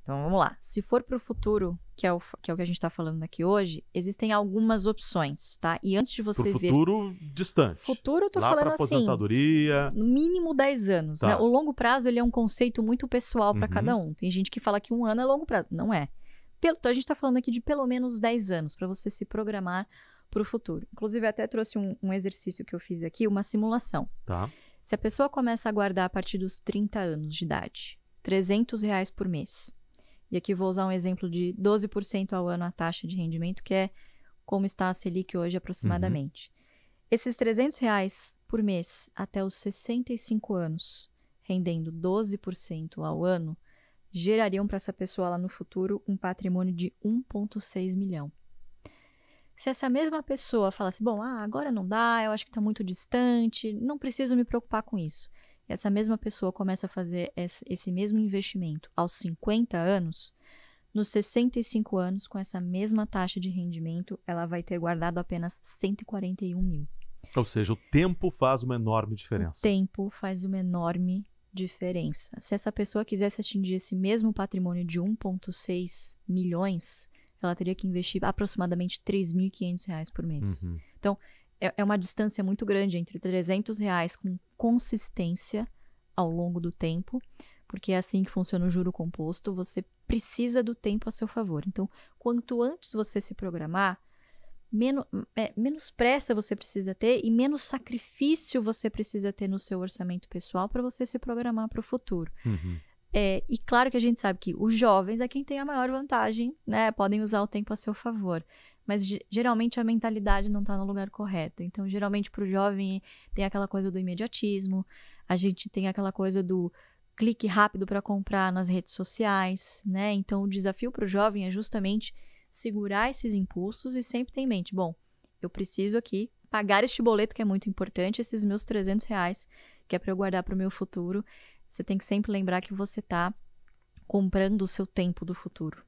Então vamos lá. Se for para o futuro, que é o, que é o que a gente está falando aqui hoje, existem algumas opções, tá? E antes de você pro ver. Futuro distante. Futuro, eu tô lá falando assim, aposentadoria. assim. No mínimo 10 anos. Né? Tá. Né? O longo prazo ele é um conceito muito pessoal para uhum. cada um. Tem gente que fala que um ano é longo prazo. Não é. Pelo, então a gente está falando aqui de pelo menos 10 anos para você se programar para o futuro. Inclusive, até trouxe um, um, exercício que eu fiz aqui, uma simulação. Tá. Se a pessoa começa a guardar a partir dos 30 anos de idade, 300 reais por mês. E aqui vou usar um exemplo de 12% ao ano a taxa de rendimento, que é como está a Selic hoje aproximadamente. Uhum. Esses 300 reais por mês até os 65 anos, rendendo 12% ao ano, gerariam para essa pessoa lá no futuro um patrimônio de 1,6 milhão. Se essa mesma pessoa falasse, bom, ah, agora não dá, eu acho que está muito distante, não preciso me preocupar com isso essa mesma pessoa começa a fazer esse mesmo investimento aos 50 anos, nos 65 anos, com essa mesma taxa de rendimento, ela vai ter guardado apenas 141 mil. Ou seja, o tempo faz uma enorme diferença. O tempo faz uma enorme diferença. Se essa pessoa quisesse atingir esse mesmo patrimônio de 1,6 milhões, ela teria que investir aproximadamente 3.500 reais por mês. Uhum. Então, é, é uma distância muito grande entre 300 reais com consistência ao longo do tempo, porque é assim que funciona o juro composto, você precisa do tempo a seu favor. Então, quanto antes você se programar, menos, é, menos pressa você precisa ter e menos sacrifício você precisa ter no seu orçamento pessoal para você se programar para o futuro. Uhum. É, e claro que a gente sabe que os jovens é quem tem a maior vantagem, né? Podem usar o tempo a seu favor mas geralmente a mentalidade não está no lugar correto. Então, geralmente para o jovem tem aquela coisa do imediatismo, a gente tem aquela coisa do clique rápido para comprar nas redes sociais, né? Então, o desafio para o jovem é justamente segurar esses impulsos e sempre ter em mente, bom, eu preciso aqui pagar este boleto que é muito importante, esses meus 300 reais que é para eu guardar para o meu futuro. Você tem que sempre lembrar que você está comprando o seu tempo do futuro.